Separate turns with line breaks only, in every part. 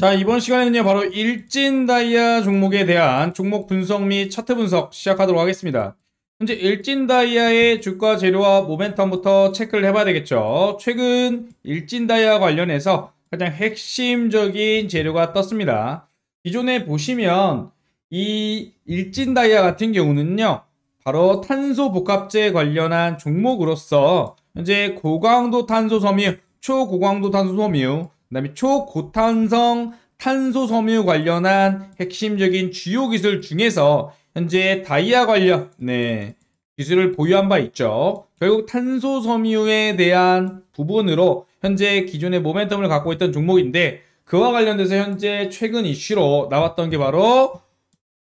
자 이번 시간에는요 바로 일진 다이아 종목에 대한 종목 분석 및 차트 분석 시작하도록 하겠습니다. 현재 일진 다이아의 주가 재료와 모멘텀부터 체크를 해봐야 되겠죠. 최근 일진 다이아 관련해서 가장 핵심적인 재료가 떴습니다. 기존에 보시면 이 일진 다이아 같은 경우는요. 바로 탄소 복합제 관련한 종목으로서 현재 고강도 탄소 섬유, 초고강도 탄소 섬유, 그다음에 초고탄성 탄소 섬유 관련한 핵심적인 주요 기술 중에서 현재 다이아 관련 네, 기술을 보유한 바 있죠. 결국 탄소 섬유에 대한 부분으로 현재 기존의 모멘텀을 갖고 있던 종목인데 그와 관련돼서 현재 최근 이슈로 나왔던 게 바로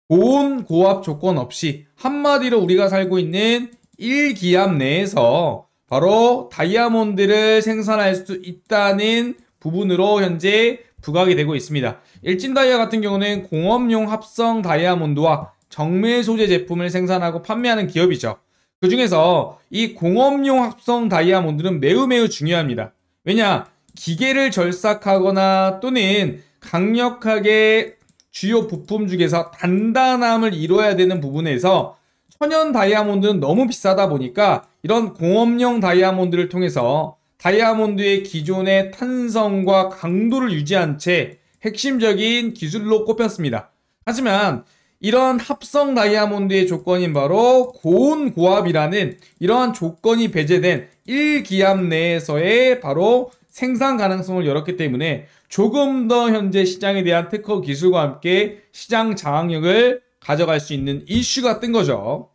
고온 고압 조건 없이 한마디로 우리가 살고 있는 1기압 내에서 바로 다이아몬드를 생산할 수 있다는 부분으로 현재 부각이 되고 있습니다. 일진 다이아 같은 경우는 공업용 합성 다이아몬드와 정밀 소재 제품을 생산하고 판매하는 기업이죠. 그 중에서 이 공업용 합성 다이아몬드는 매우 매우 중요합니다. 왜냐? 기계를 절삭하거나 또는 강력하게 주요 부품 중에서 단단함을 이뤄야 되는 부분에서 천연 다이아몬드는 너무 비싸다 보니까 이런 공업용 다이아몬드를 통해서 다이아몬드의 기존의 탄성과 강도를 유지한 채 핵심적인 기술로 꼽혔습니다. 하지만 이런 합성 다이아몬드의 조건인 바로 고온 고압이라는 이러한 조건이 배제된 1기압 내에서의 바로 생산 가능성을 열었기 때문에 조금 더 현재 시장에 대한 특허 기술과 함께 시장 장악력을 가져갈 수 있는 이슈가 뜬 거죠.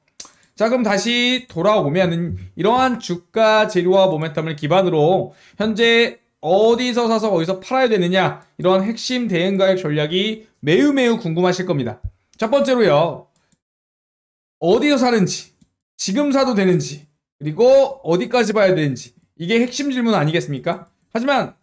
자 그럼 다시 돌아오면 이러한 주가 재료와 모멘텀을 기반으로 현재 어디서 사서 어디서 팔아야 되느냐 이러한 핵심 대응 가격 전략이 매우 매우 궁금하실 겁니다. 첫 번째로요. 어디서 사는지 지금 사도 되는지 그리고 어디까지 봐야 되는지 이게 핵심 질문 아니겠습니까? 하지만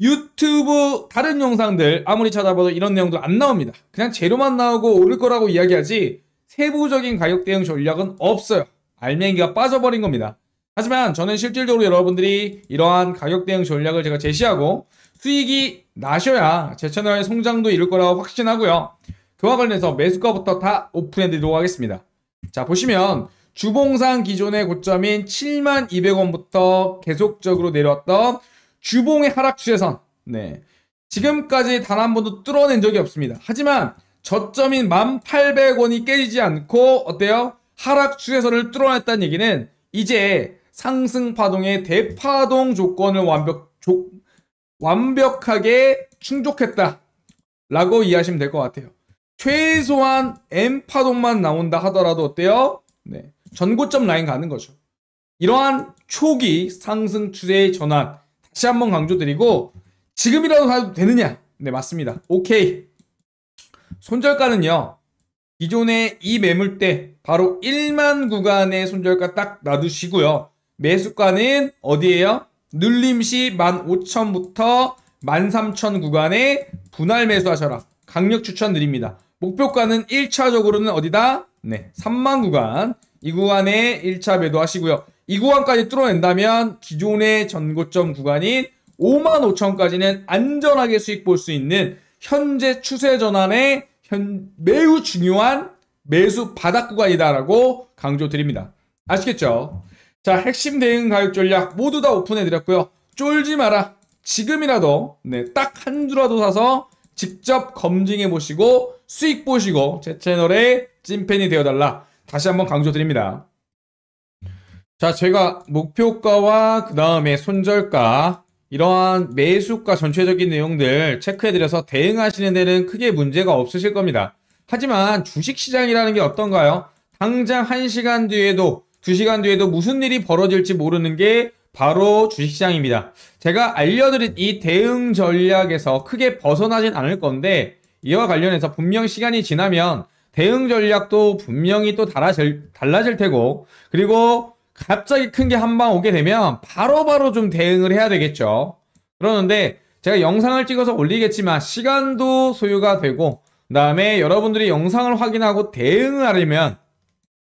유튜브 다른 영상들 아무리 찾아봐도 이런 내용도 안 나옵니다. 그냥 재료만 나오고 오를 거라고 이야기하지 세부적인 가격 대응 전략은 없어요. 알맹이가 빠져버린 겁니다. 하지만 저는 실질적으로 여러분들이 이러한 가격 대응 전략을 제가 제시하고 수익이 나셔야 제 채널의 성장도 이룰 거라고 확신하고요. 그와 관련해서 매수가부터 다 오픈해드리도록 하겠습니다. 자 보시면 주봉상 기존의 고점인 7만 200원부터 계속적으로 내려왔던 주봉의 하락 추세선 네 지금까지 단 한 번도 뚫어낸 적이 없습니다. 하지만 저점인 1,800원이 깨지지 않고 어때요? 하락 추세선을 뚫어냈다는 얘기는 이제 상승 파동의 대파동 조건을 완벽 조, 완벽하게 충족했다 라고 이해하시면 될 것 같아요. 최소한 M 파동만 나온다 하더라도 어때요? 네. 전고점 라인 가는 거죠. 이러한 초기 상승 추세의 전환 다시 한번 강조드리고 지금이라도 가도 되느냐? 네, 맞습니다. 오케이. 손절가는요. 기존에이매물때 바로 1만 구간의 손절가 딱 놔두시고요. 매수가는 어디에요? 늘림시 15,000부터 13,000 구간에 분할 매수하셔라. 강력 추천드립니다. 목표가는 1차적으로는 어디다? 네, 3만 구간. 이 구간에 1차 매도하시고요. 이 구간까지 뚫어낸다면 기존의 전고점 구간인 5만 5천까지는 안전하게 수익 볼 수 있는 현재 추세 전환에 현, 매우 중요한 매수 바닥 구간이다라고 강조드립니다. 아시겠죠? 자, 핵심 대응 가격 전략 모두 다 오픈해드렸고요. 쫄지 마라. 지금이라도 네, 딱 한 주라도 사서 직접 검증해 보시고 수익 보시고 제 채널의 찐팬이 되어달라. 다시 한번 강조드립니다. 자, 제가 목표가와 그 다음에 손절가 이러한 매수가 전체적인 내용들 체크해드려서 대응하시는 데는 크게 문제가 없으실 겁니다. 하지만 주식시장이라는 게 어떤가요? 당장 1시간 뒤에도 2시간 뒤에도 무슨 일이 벌어질지 모르는 게 바로 주식시장입니다. 제가 알려드린 이 대응 전략에서 크게 벗어나진 않을 건데 이와 관련해서 분명 시간이 지나면 대응 전략도 분명히 또 달아질, 달라질, 테고 그리고 갑자기 큰 게 한 방 오게 되면 바로바로 바로 좀 대응을 해야 되겠죠. 그러는데 제가 영상을 찍어서 올리겠지만 시간도 소요가 되고 그 다음에 여러분들이 영상을 확인하고 대응을 하려면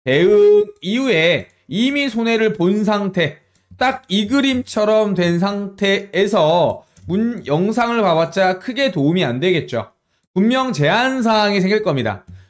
대응 이후에 이미 손해를 본 상태 딱 이 그림처럼 된 상태에서 문 영상을 봐봤자 크게 도움이 안 되겠죠. 분명 제한사항이 생길 겁니다.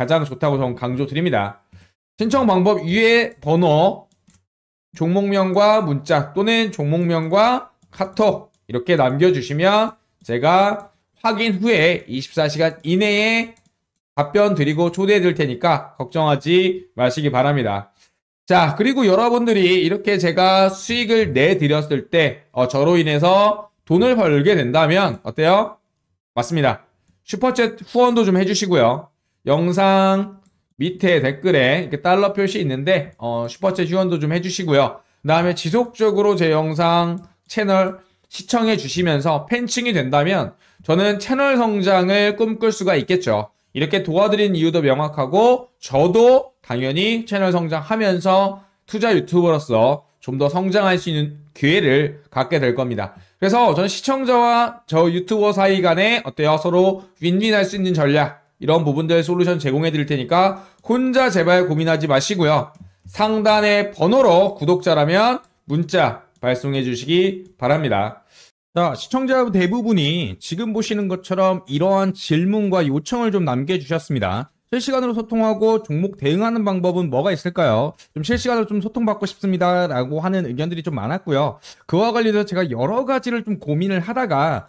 가장 좋다고 저는 강조드립니다. 신청 방법 위에 번호, 종목명과 문자 또는 종목명과 카톡 이렇게 남겨주시면 제가 확인 후에 24시간 이내에 답변 드리고 초대해 드릴 테니까 걱정하지 마시기 바랍니다. 자, 그리고 여러분들이 이렇게 제가 수익을 내드렸을 때, 어, 저로 인해서 돈을 벌게 된다면, 어때요? 맞습니다. 슈퍼챗 후원도 좀 해주시고요. 영상 밑에 댓글에 이렇게 달러 표시 있는데 어, 슈퍼챗 지원도 좀 해주시고요. 그 다음에 지속적으로 제 영상 채널 시청해 주시면서 팬층이 된다면 저는 채널 성장을 꿈꿀 수가 있겠죠. 이렇게 도와드린 이유도 명확하고 저도 당연히 채널 성장하면서 투자 유튜버로서 좀 더 성장할 수 있는 기회를 갖게 될 겁니다. 그래서 저는 시청자와 저 유튜버 사이 간에 어때요? 서로 윈윈할 수 있는 전략 이런 부분들 솔루션 제공해 드릴 테니까 혼자 제발 고민하지 마시고요. 상단의 번호로 구독자라면 문자 발송해 주시기 바랍니다. 자, 시청자 대부분이 지금 보시는 것처럼 이러한 질문과 요청을 좀 남겨주셨습니다. 실시간으로 소통하고 종목 대응하는 방법은 뭐가 있을까요? 좀 실시간으로 좀 소통받고 싶습니다라고 하는 의견들이 좀 많았고요. 그와 관련해서 제가 여러 가지를 좀 고민을 하다가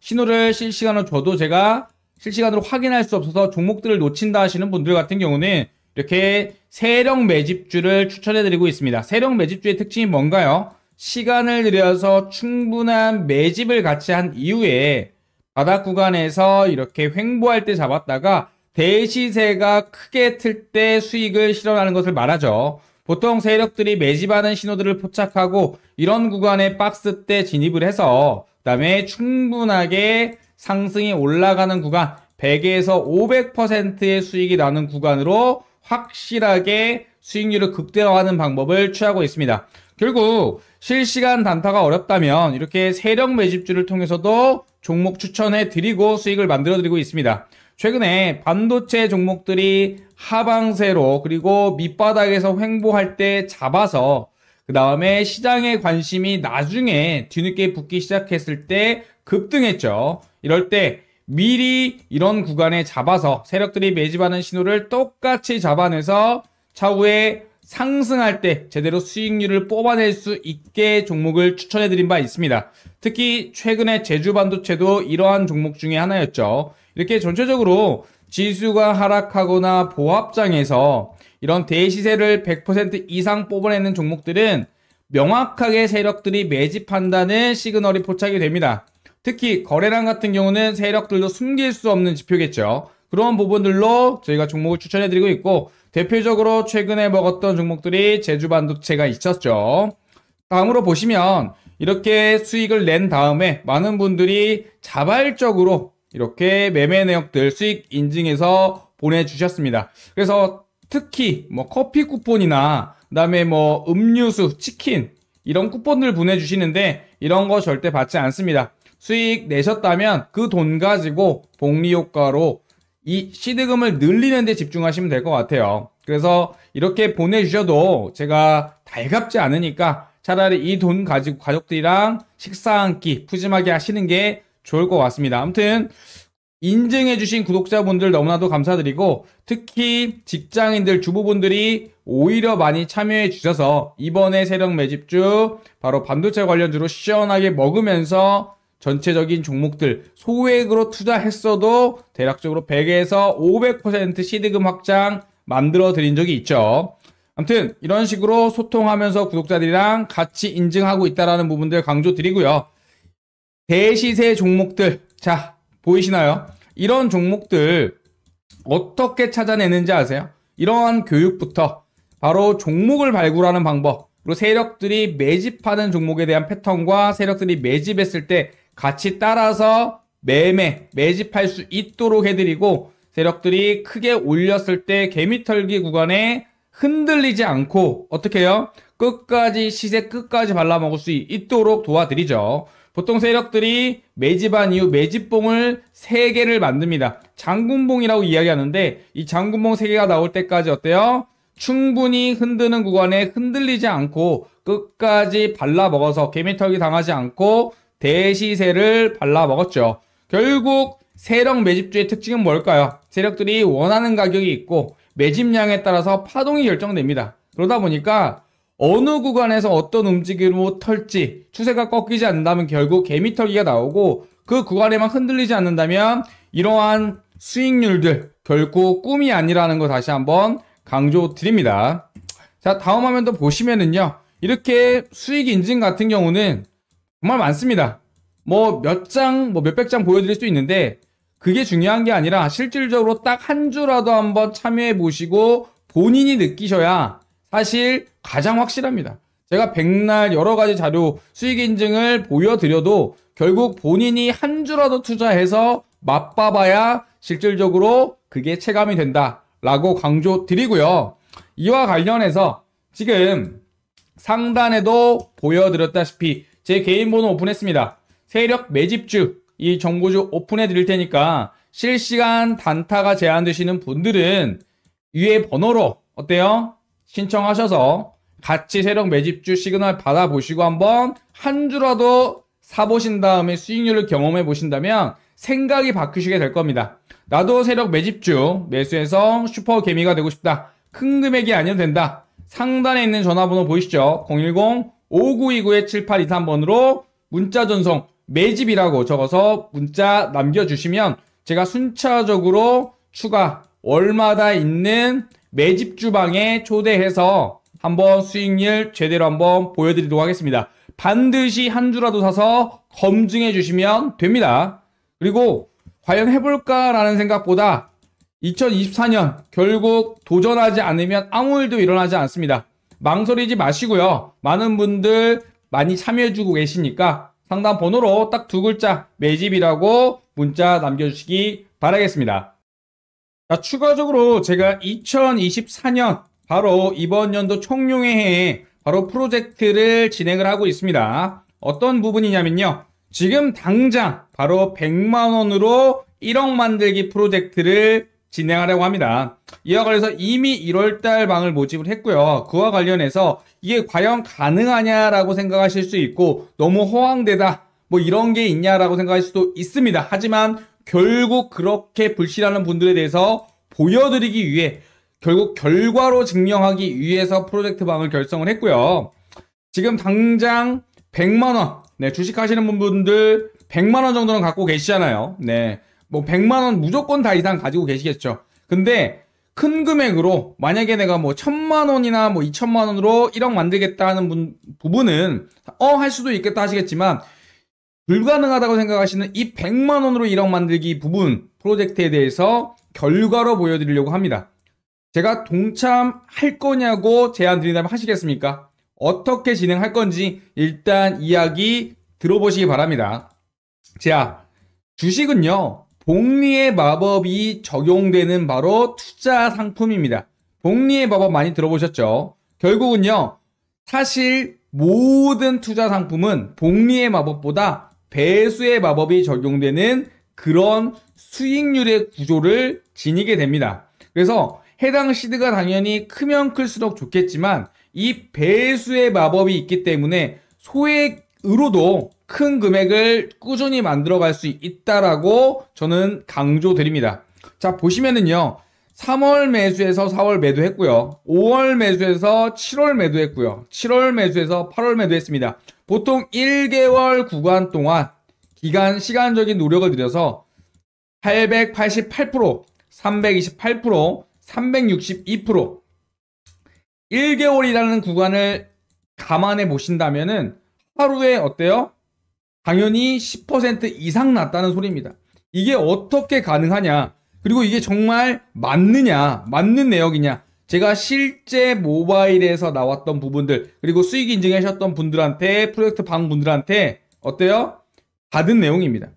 신호를 실시간으로 줘도 제가 실시간으로 확인할 수 없어서 종목들을 놓친다 하시는 분들 같은 경우는 이렇게 세력 매집주를 추천해드리고 있습니다. 세력 매집주의 특징이 뭔가요? 시간을 들여서 충분한 매집을 같이 한 이후에 바닥 구간에서 이렇게 횡보할 때 잡았다가 대시세가 크게 틀 때 수익을 실현하는 것을 말하죠. 보통 세력들이 매집하는 신호들을 포착하고 이런 구간에 박스 때 진입을 해서 다음에 충분하게 상승이 올라가는 구간 100에서 500%의 수익이 나는 구간으로 확실하게 수익률을 극대화하는 방법을 취하고 있습니다. 결국 실시간 단타가 어렵다면 이렇게 세력 매집주를 통해서도 종목 추천해 드리고 수익을 만들어 드리고 있습니다. 최근에 반도체 종목들이 하방세로 그리고 밑바닥에서 횡보할 때 잡아서 그 다음에 시장의 관심이 나중에 뒤늦게 붙기 시작했을 때 급등했죠. 이럴 때 미리 이런 구간에 잡아서 세력들이 매집하는 신호를 똑같이 잡아내서 차후에 상승할 때 제대로 수익률을 뽑아낼 수 있게 종목을 추천해드린 바 있습니다. 특히 최근에 제주 반도체도 이러한 종목 중에 하나였죠. 이렇게 전체적으로 지수가 하락하거나 보합장에서 이런 대시세를 100% 이상 뽑아내는 종목들은 명확하게 세력들이 매집한다는 시그널이 포착이 됩니다. 특히 거래량 같은 경우는 세력들도 숨길 수 없는 지표겠죠. 그런 부분들로 저희가 종목을 추천해드리고 있고 대표적으로 최근에 먹었던 종목들이 제주 반도체가 있었죠. 다음으로 보시면 이렇게 수익을 낸 다음에 많은 분들이 자발적으로 이렇게 매매 내역들 수익 인증해서 보내주셨습니다. 그래서 특히 뭐 커피 쿠폰이나 그다음에 뭐 음료수, 치킨 이런 쿠폰을 보내 주시는데 이런 거 절대 받지 않습니다. 수익 내셨다면 그 돈 가지고 복리 효과로 이 시드금을 늘리는 데 집중하시면 될 것 같아요. 그래서 이렇게 보내 주셔도 제가 달갑지 않으니까 차라리 이 돈 가지고 가족들이랑 식사 한 끼 푸짐하게 하시는 게 좋을 것 같습니다. 아무튼 인증해주신 구독자분들 너무나도 감사드리고 특히 직장인들 주부분들이 오히려 많이 참여해 주셔서 이번에 세력 매집주 바로 반도체 관련주로 시원하게 먹으면서 전체적인 종목들 소액으로 투자했어도 대략적으로 100에서 500% 시드금 확장 만들어 드린 적이 있죠. 아무튼 이런 식으로 소통하면서 구독자들이랑 같이 인증하고 있다라는 부분들 강조 드리고요. 대시세 종목들 자 보이시나요? 이런 종목들 어떻게 찾아내는지 아세요? 이러한 교육부터 바로 종목을 발굴하는 방법, 그리고 세력들이 매집하는 종목에 대한 패턴과 세력들이 매집했을 때 같이 따라서 매매, 매집할 수 있도록 해드리고 세력들이 크게 올렸을 때 개미털기 구간에 흔들리지 않고 어떻게 해요? 끝까지 시세 끝까지 발라먹을 수 있도록 도와드리죠. 보통 세력들이 매집한 이후 매집봉을 3개를 만듭니다. 장군봉이라고 이야기하는데 이 장군봉 3개가 나올 때까지 어때요? 충분히 흔드는 구간에 흔들리지 않고 끝까지 발라먹어서 개미털기 당하지 않고 대시세를 발라먹었죠. 결국 세력 매집주의 특징은 뭘까요? 세력들이 원하는 가격이 있고 매집량에 따라서 파동이 결정됩니다. 그러다 보니까 어느 구간에서 어떤 움직임으로 털지 추세가 꺾이지 않는다면 결국 개미털기가 나오고 그 구간에만 흔들리지 않는다면 이러한 수익률들 결국 꿈이 아니라는 거 다시 한번 강조드립니다. 자 다음 화면도 보시면은요 이렇게 수익 인증 같은 경우는 정말 많습니다. 뭐 몇 장, 뭐 몇 백 장 보여드릴 수 있는데 그게 중요한 게 아니라 실질적으로 딱 한 주라도 한번 참여해 보시고 본인이 느끼셔야 사실 가장 확실합니다. 제가 백날 여러 가지 자료 수익 인증을 보여드려도 결국 본인이 한 주라도 투자해서 맛봐봐야 실질적으로 그게 체감이 된다라고 강조 드리고요. 이와 관련해서 지금 상단에도 보여드렸다시피 제 개인 번호 오픈했습니다. 세력 매집주 이 정보주 오픈해 드릴 테니까 실시간 단타가 제한되시는 분들은 위에 번호로 어때요? 신청하셔서 같이 세력 매집주 시그널 받아보시고 한번 한 주라도 사보신 다음에 수익률을 경험해 보신다면 생각이 바뀌시게 될 겁니다. 나도 세력 매집주 매수해서 슈퍼 개미가 되고 싶다. 큰 금액이 아니어도 된다. 상단에 있는 전화번호 보이시죠? 010-5929-7823번으로 문자 전송 매집이라고 적어서 문자 남겨주시면 제가 순차적으로 추가 월마다 있는 매집 주방에 초대해서 한번 수익률 제대로 한번 보여드리도록 하겠습니다. 반드시 한 주라도 사서 검증해 주시면 됩니다. 그리고 과연 해볼까라는 생각보다 2024년 결국 도전하지 않으면 아무 일도 일어나지 않습니다. 망설이지 마시고요. 많은 분들 많이 참여해주고 계시니까 상담 번호로 딱 두 글자 매집이라고 문자 남겨주시기 바라겠습니다. 자, 추가적으로 제가 2024년 바로 이번 연도 총룡해에 바로 프로젝트를 진행을 하고 있습니다. 어떤 부분이냐면요. 지금 당장 바로 100만 원으로 1억 만들기 프로젝트를 진행하려고 합니다. 이와 관련해서 이미 1월달 방을 모집을 했고요. 그와 관련해서 이게 과연 가능하냐라고 생각하실 수 있고 너무 허황되다 뭐 이런 게 있냐라고 생각할 수도 있습니다. 하지만 결국 그렇게 불신하는 분들에 대해서 보여드리기 위해 결국 결과로 증명하기 위해서 프로젝트 방을 결성을 했고요. 지금 당장 100만 원, 네, 주식 하시는 분들 100만 원 정도는 갖고 계시잖아요. 네. 뭐 100만 원 무조건 다 이상 가지고 계시겠죠. 근데 큰 금액으로 만약에 내가 뭐 천만 원이나 뭐 2천만 원으로 1억 만들겠다 하는 분, 부분은 어 할 수도 있겠다 하시겠지만 불가능하다고 생각하시는 이 100만 원으로 1억 만들기 부분 프로젝트에 대해서 결과로 보여드리려고 합니다. 제가 동참할 거냐고 제안 드린다면 하시겠습니까? 어떻게 진행할 건지 일단 이야기 들어보시기 바랍니다. 자, 주식은요, 복리의 마법이 적용되는 바로 투자 상품입니다. 복리의 마법 많이 들어보셨죠? 결국은요, 사실 모든 투자 상품은 복리의 마법보다 배수의 마법이 적용되는 그런 수익률의 구조를 지니게 됩니다. 그래서 해당 시드가 당연히 크면 클수록 좋겠지만 이 배수의 마법이 있기 때문에 소액으로도 큰 금액을 꾸준히 만들어 갈 수 있다라고 저는 강조드립니다. 자, 보시면은요. 3월 매수에서 4월 매도했고요. 5월 매수에서 7월 매도했고요. 7월 매수에서 8월 매도했습니다. 보통 1개월 구간 동안 기간 시간적인 노력을 들여서 888%, 328%, 362% 1개월이라는 구간을 감안해 보신다면은 하루에 어때요? 당연히 10% 이상 났다는 소리입니다. 이게 어떻게 가능하냐? 그리고 이게 정말 맞느냐? 맞는 내역이냐? 제가 실제 모바일에서 나왔던 부분들 그리고 수익 인증하셨던 분들한테 프로젝트 방 분들한테 어때요? 받은 내용입니다.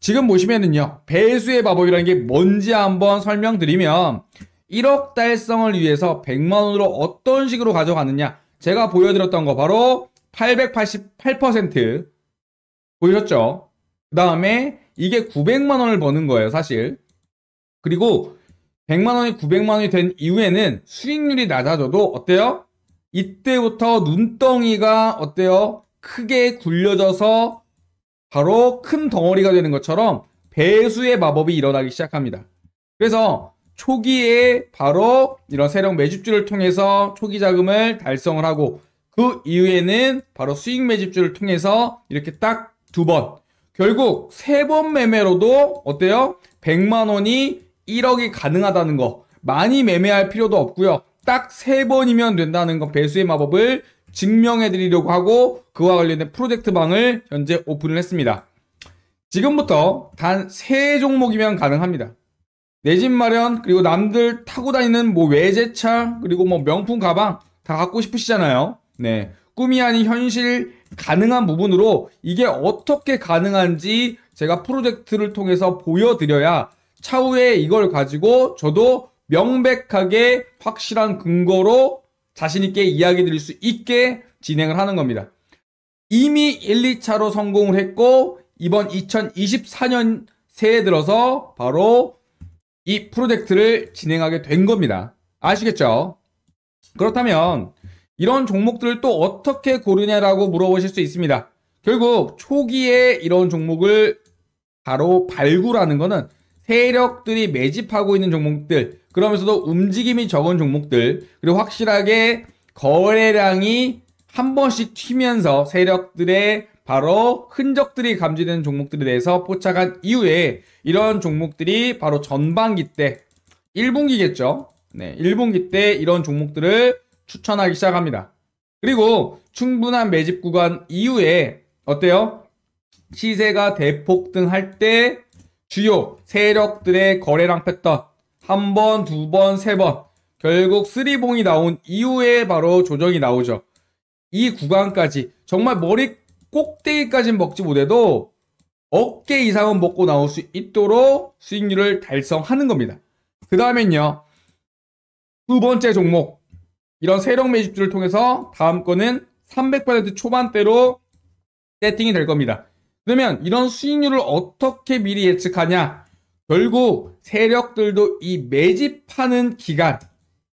지금 보시면은요 배수의 마법이라는 게 뭔지 한번 설명드리면 1억 달성을 위해서 100만원으로 어떤 식으로 가져가느냐 제가 보여드렸던 거 바로 888% 보이셨죠? 그 다음에 이게 900만원을 버는 거예요 사실 그리고 100만 원이 900만 원이 된 이후에는 수익률이 낮아져도 어때요? 이때부터 눈덩이가 어때요? 크게 굴려져서 바로 큰 덩어리가 되는 것처럼 배수의 마법이 일어나기 시작합니다. 그래서 초기에 바로 이런 세력 매집주를 통해서 초기 자금을 달성을 하고 그 이후에는 바로 수익 매집주를 통해서 이렇게 딱 두 번 결국 세 번 매매로도 어때요? 100만 원이 1억이 가능하다는 거 많이 매매할 필요도 없고요. 딱3 번이면 된다는 거 배수의 마법을 증명해 드리려고 하고 그와 관련된 프로젝트 방을 현재 오픈을 했습니다. 지금부터 단3 종목이면 가능합니다. 내 집 마련 그리고 남들 타고 다니는 뭐 외제차 그리고 뭐 명품 가방 다 갖고 싶으시잖아요. 네. 꿈이 아닌 현실 가능한 부분으로 이게 어떻게 가능한지 제가 프로젝트를 통해서 보여드려야 차후에 이걸 가지고 저도 명백하게 확실한 근거로 자신있게 이야기 드릴 수 있게 진행을 하는 겁니다. 이미 1, 2차로 성공을 했고, 이번 2024년 새해 들어서 바로 이 프로젝트를 진행하게 된 겁니다. 아시겠죠? 그렇다면, 이런 종목들을 또 어떻게 고르냐라고 물어보실 수 있습니다. 결국, 초기에 이런 종목을 바로 발굴하는 것은 세력들이 매집하고 있는 종목들, 그러면서도 움직임이 적은 종목들, 그리고 확실하게 거래량이 한 번씩 튀면서 세력들의 바로 흔적들이 감지되는 종목들에 대해서 포착한 이후에 이런 종목들이 바로 전반기 때 1분기겠죠. 네, 1분기 때 이런 종목들을 추천하기 시작합니다. 그리고 충분한 매집 구간 이후에 어때요? 시세가 대폭 등할 때 주요 세력들의 거래량 패턴 한 번, 두 번, 세 번 결국 쓰리봉이 나온 이후에 바로 조정이 나오죠. 이 구간까지 정말 머리 꼭대기까지는 먹지 못해도 어깨 이상은 먹고 나올 수 있도록 수익률을 달성하는 겁니다. 그 다음엔요. 두 번째 종목 이런 세력 매집주를 통해서 다음 거는 300% 초반대로 세팅이 될 겁니다. 그러면 이런 수익률을 어떻게 미리 예측하냐? 결국 세력들도 이 매집하는 기간,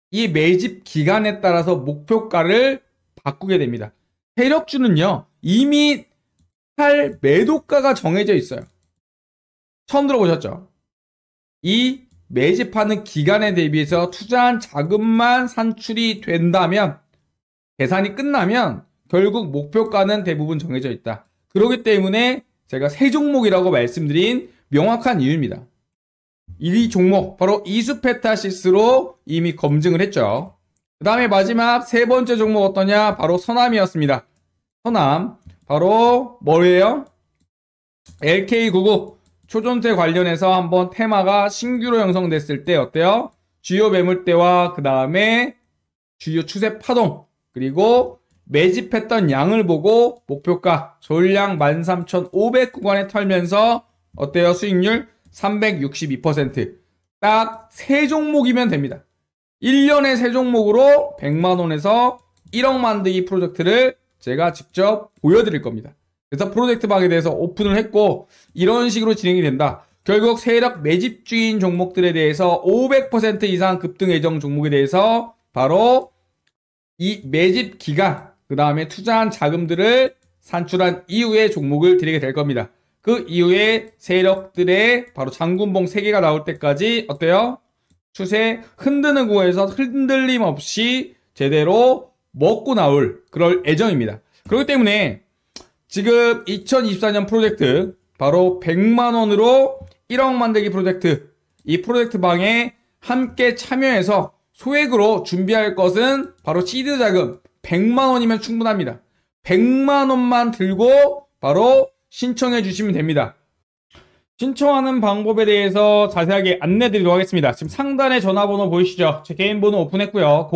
이 매집 기간에 따라서 목표가를 바꾸게 됩니다. 세력주는요, 이미 팔 매도가가 정해져 있어요. 처음 들어보셨죠? 이 매집하는 기간에 대비해서 투자한 자금만 산출이 된다면, 계산이 끝나면 결국 목표가는 대부분 정해져 있다. 그러기 때문에 제가 세 종목이라고 말씀드린 명확한 이유입니다. 1위 종목 바로 이수페타시스로 이미 검증을 했죠. 그 다음에 마지막 세 번째 종목 어떠냐 바로 서남이었습니다. 서남 바로 뭐예요? LK99 초전세 관련해서 한번 테마가 신규로 형성됐을 때 어때요? 주요 매물대와 그 다음에 주요 추세 파동 그리고 매집했던 양을 보고 목표가 졸량13,500 구간에 털면서 어때요? 수익률 362%. 딱 세 종목이면 됩니다. 1년에 세 종목으로 100만원에서 1억 만들기 프로젝트를 제가 직접 보여드릴 겁니다. 그래서 프로젝트 방에 대해서 오픈을 했고 이런 식으로 진행이 된다. 결국 세력 매집주인 종목들에 대해서 500% 이상 급등 예정 종목에 대해서 바로 이 매집 기간 그 다음에 투자한 자금들을 산출한 이후의 종목을 드리게 될 겁니다. 그 이후에 세력들의 바로 장군봉 3개가 나올 때까지 어때요? 추세 흔드는 구에서 흔들림 없이 제대로 먹고 나올 그럴 애정입니다. 그렇기 때문에 지금 2024년 프로젝트 바로 100만원으로 1억 만들기 프로젝트 이 프로젝트 방에 함께 참여해서 소액으로 준비할 것은 바로 시드 자금 100만 원이면 충분합니다. 100만 원만 들고 바로 신청해 주시면 됩니다. 신청하는 방법에 대해서 자세하게 안내 드리도록 하겠습니다. 지금 상단에 전화번호 보이시죠? 제 개인 번호 오픈했고요.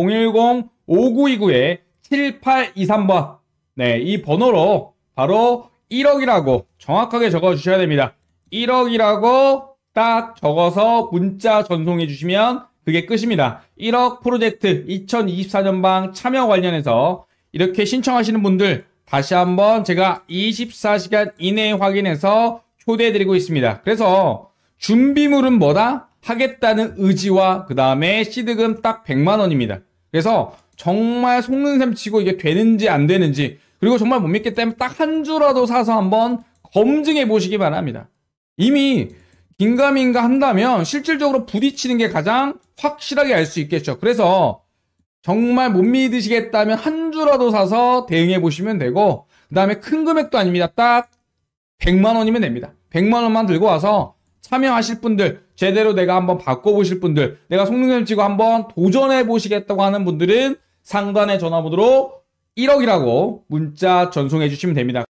010-5929-7823번. 네, 이 번호로 바로 1억이라고 정확하게 적어 주셔야 됩니다. 1억이라고 딱 적어서 문자 전송해 주시면 그게 끝입니다. 1억 프로젝트 2024년방 참여 관련해서 이렇게 신청하시는 분들 다시 한번 제가 24시간 이내에 확인해서 초대해드리고 있습니다. 그래서 준비물은 뭐다? 하겠다는 의지와 그 다음에 시드금 딱 100만원입니다. 그래서 정말 속는 셈 치고 이게 되는지 안 되는지 그리고 정말 못 믿기 때문에 딱 한 주라도 사서 한번 검증해 보시기 바랍니다. 이미 긴가민가 한다면 실질적으로 부딪히는 게 가장 확실하게 알 수 있겠죠. 그래서 정말 못 믿으시겠다면 한 주라도 사서 대응해 보시면 되고 그 다음에 큰 금액도 아닙니다. 딱 100만 원이면 됩니다. 100만 원만 들고 와서 참여하실 분들 제대로 내가 한번 바꿔보실 분들 내가 속눈썹 찍고 한번 도전해 보시겠다고 하는 분들은 상단에 전화번호로 1억이라고 문자 전송해 주시면 됩니다.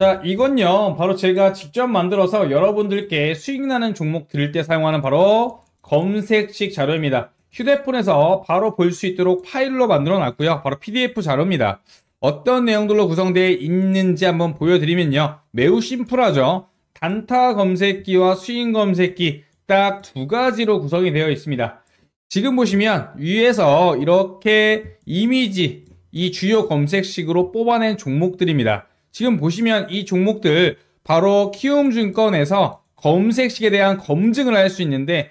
자, 이건요. 바로 제가 직접 만들어서 여러분들께 수익 나는 종목 들을 때 사용하는 바로 검색식 자료입니다. 휴대폰에서 바로 볼 수 있도록 파일로 만들어 놨고요. 바로 PDF 자료입니다. 어떤 내용들로 구성되어 있는지 한번 보여드리면요. 매우 심플하죠. 단타 검색기와 수인 검색기 딱 두 가지로 구성이 되어 있습니다. 지금 보시면 위에서 이렇게 이미지 이 주요 검색식으로 뽑아낸 종목들입니다. 지금 보시면 이 종목들 바로 키움증권에서 검색식에 대한 검증을 할 수 있는데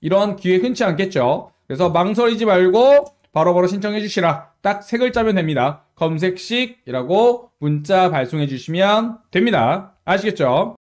이런 기회 흔치 않겠죠. 그래서 망설이지 말고 바로바로 신청해 주시라. 딱 세 글자면 됩니다. 검색식이라고 문자 발송해 주시면 됩니다. 아시겠죠?